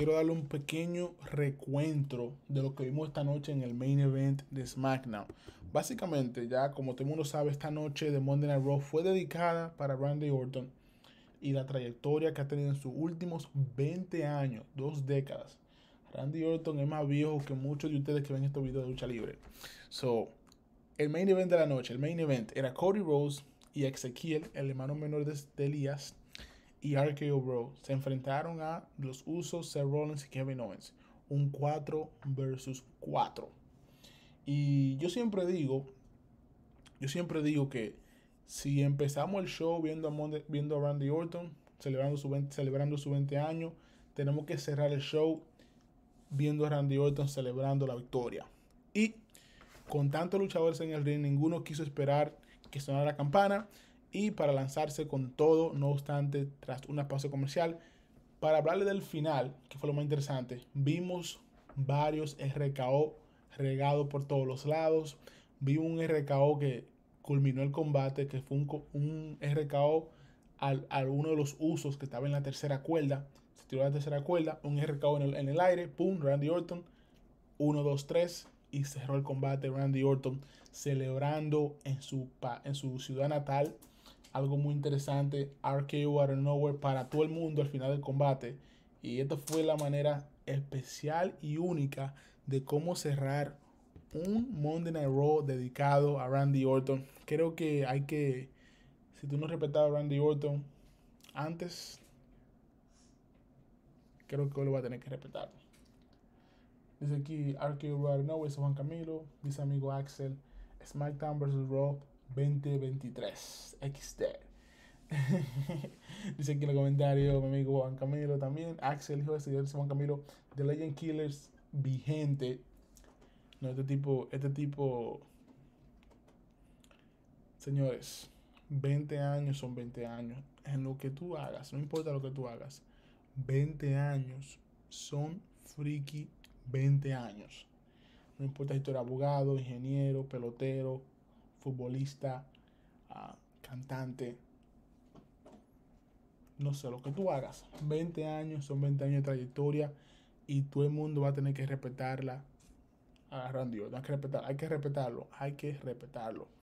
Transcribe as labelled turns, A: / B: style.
A: quiero darle un pequeño recuento de lo que vimos esta noche en el main event de SmackDown. Básicamente, ya como todo el mundo sabe, esta noche de Monday Night Raw fue dedicada para Randy Orton y la trayectoria que ha tenido en sus últimos 20 años, dos décadas. Randy Orton es más viejo que muchos de ustedes que ven estos videos de lucha libre. So, el main event de la noche, el main event era Cody Rose y Ezequiel, el hermano menor de, de y RKO Bro se enfrentaron a los Usos, Seth Rollins y Kevin Owens. Un 4 versus 4. Y yo siempre digo, yo siempre digo que si empezamos el show viendo a, viendo a Randy Orton, celebrando su, 20, celebrando su 20 años, tenemos que cerrar el show viendo a Randy Orton celebrando la victoria. Y con tantos luchadores en el ring, ninguno quiso esperar que sonara la campana y para lanzarse con todo, no obstante, tras una pausa comercial. Para hablarle del final, que fue lo más interesante, vimos varios RKO regados por todos los lados. vi un RKO que culminó el combate, que fue un, RKO al, a uno de los usos que estaba en la tercera cuerda. Se tiró la tercera cuerda, un RKO en el, en el aire, pum, Randy Orton, 1, 2, 3, y cerró el combate Randy Orton celebrando en su, en su ciudad natal algo muy interesante, RKO out nowhere para todo el mundo al final del combate. Y esta fue la manera especial y única de cómo cerrar un Monday Night Raw dedicado a Randy Orton. Creo que hay que, si tú no respetado a Randy Orton antes, creo que hoy lo va a tener que respetar. Dice aquí RKO nowhere, dice Juan Camilo, dice amigo Axel, SmackDown vs. Raw 2023 XD. Dice aquí en el comentario mi amigo Juan Camilo también. Axel, hijo de señor Juan Camilo. The Legend Killers vigente. No, este tipo, este tipo. Señores, 20 años son 20 años. En lo que tú hagas, no importa lo que tú hagas, 20 años son friki 20 años. No importa si tú eres abogado, ingeniero, pelotero, futbolista, ah, cantante, no sé, lo que tú hagas. 20 años, son 20 años de trayectoria y todo el mundo va a tener que respetarla a ah, Dios, que, respetar, hay que respetarlo, hay que respetarlo.